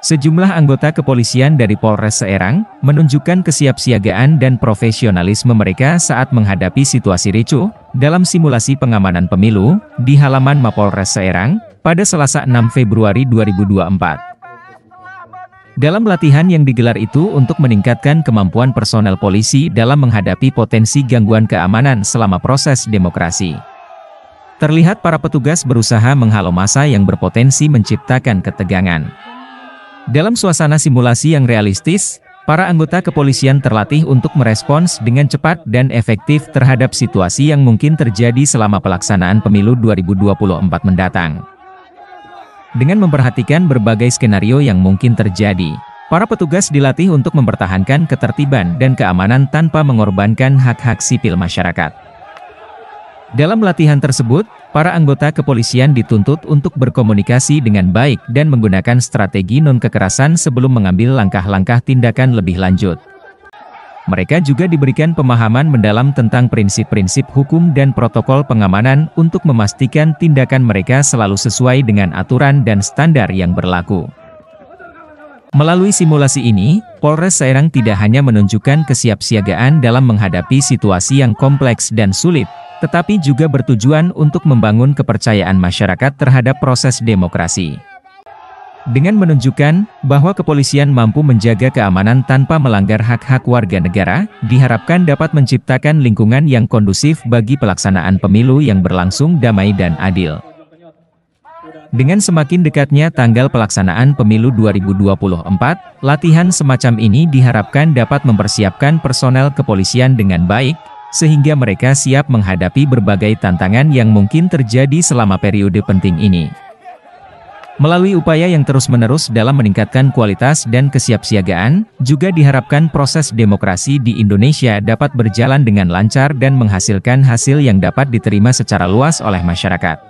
Sejumlah anggota kepolisian dari Polres Serang menunjukkan kesiapsiagaan dan profesionalisme mereka saat menghadapi situasi ricuh dalam simulasi pengamanan pemilu di halaman Mapolres Serang pada Selasa 6 Februari 2024. Dalam latihan yang digelar itu untuk meningkatkan kemampuan personel polisi dalam menghadapi potensi gangguan keamanan selama proses demokrasi. Terlihat para petugas berusaha menghalau massa yang berpotensi menciptakan ketegangan. Dalam suasana simulasi yang realistis, para anggota kepolisian terlatih untuk merespons dengan cepat dan efektif terhadap situasi yang mungkin terjadi selama pelaksanaan pemilu 2024 mendatang. Dengan memperhatikan berbagai skenario yang mungkin terjadi, para petugas dilatih untuk mempertahankan ketertiban dan keamanan tanpa mengorbankan hak-hak sipil masyarakat. Dalam latihan tersebut, para anggota kepolisian dituntut untuk berkomunikasi dengan baik dan menggunakan strategi non-kekerasan sebelum mengambil langkah-langkah tindakan lebih lanjut. Mereka juga diberikan pemahaman mendalam tentang prinsip-prinsip hukum dan protokol pengamanan untuk memastikan tindakan mereka selalu sesuai dengan aturan dan standar yang berlaku. Melalui simulasi ini, Polres Serang tidak hanya menunjukkan kesiapsiagaan dalam menghadapi situasi yang kompleks dan sulit, tetapi juga bertujuan untuk membangun kepercayaan masyarakat terhadap proses demokrasi. Dengan menunjukkan bahwa kepolisian mampu menjaga keamanan tanpa melanggar hak-hak warga negara, diharapkan dapat menciptakan lingkungan yang kondusif bagi pelaksanaan pemilu yang berlangsung damai dan adil. Dengan semakin dekatnya tanggal pelaksanaan pemilu 2024, latihan semacam ini diharapkan dapat mempersiapkan personel kepolisian dengan baik, sehingga mereka siap menghadapi berbagai tantangan yang mungkin terjadi selama periode penting ini. Melalui upaya yang terus-menerus dalam meningkatkan kualitas dan kesiapsiagaan, juga diharapkan proses demokrasi di Indonesia dapat berjalan dengan lancar dan menghasilkan hasil yang dapat diterima secara luas oleh masyarakat.